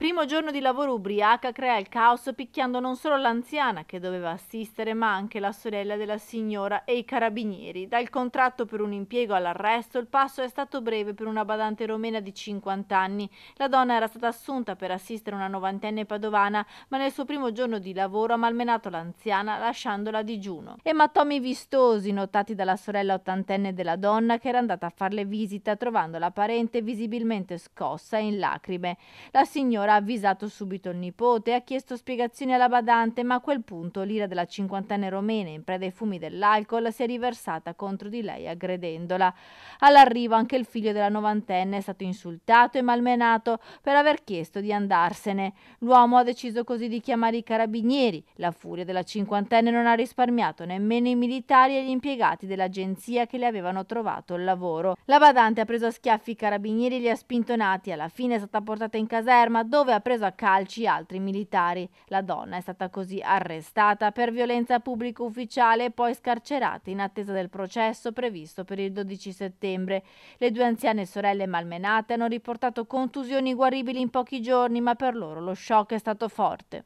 Primo giorno di lavoro ubriaca crea il caos picchiando non solo l'anziana che doveva assistere, ma anche la sorella della signora e i carabinieri. Dal contratto per un impiego all'arresto il passo è stato breve per una badante romena di 50 anni. La donna era stata assunta per assistere una novantenne padovana, ma nel suo primo giorno di lavoro ha malmenato l'anziana lasciandola a digiuno. E mattomi vistosi notati dalla sorella ottantenne della donna che era andata a farle visita trovando la parente visibilmente scossa e in lacrime. La signora signora ha avvisato subito il nipote e ha chiesto spiegazioni alla badante, ma a quel punto l'ira della cinquantenne romena, in preda ai fumi dell'alcol, si è riversata contro di lei, aggredendola. All'arrivo anche il figlio della novantenne è stato insultato e malmenato per aver chiesto di andarsene. L'uomo ha deciso così di chiamare i carabinieri. La furia della cinquantenne non ha risparmiato nemmeno i militari e gli impiegati dell'agenzia che le avevano trovato il lavoro. La badante ha preso a schiaffi i carabinieri e li ha spintonati. Alla fine è stata portata in caserma dove dove ha preso a calci altri militari. La donna è stata così arrestata per violenza pubblico ufficiale e poi scarcerata in attesa del processo previsto per il 12 settembre. Le due anziane sorelle malmenate hanno riportato contusioni guaribili in pochi giorni, ma per loro lo shock è stato forte.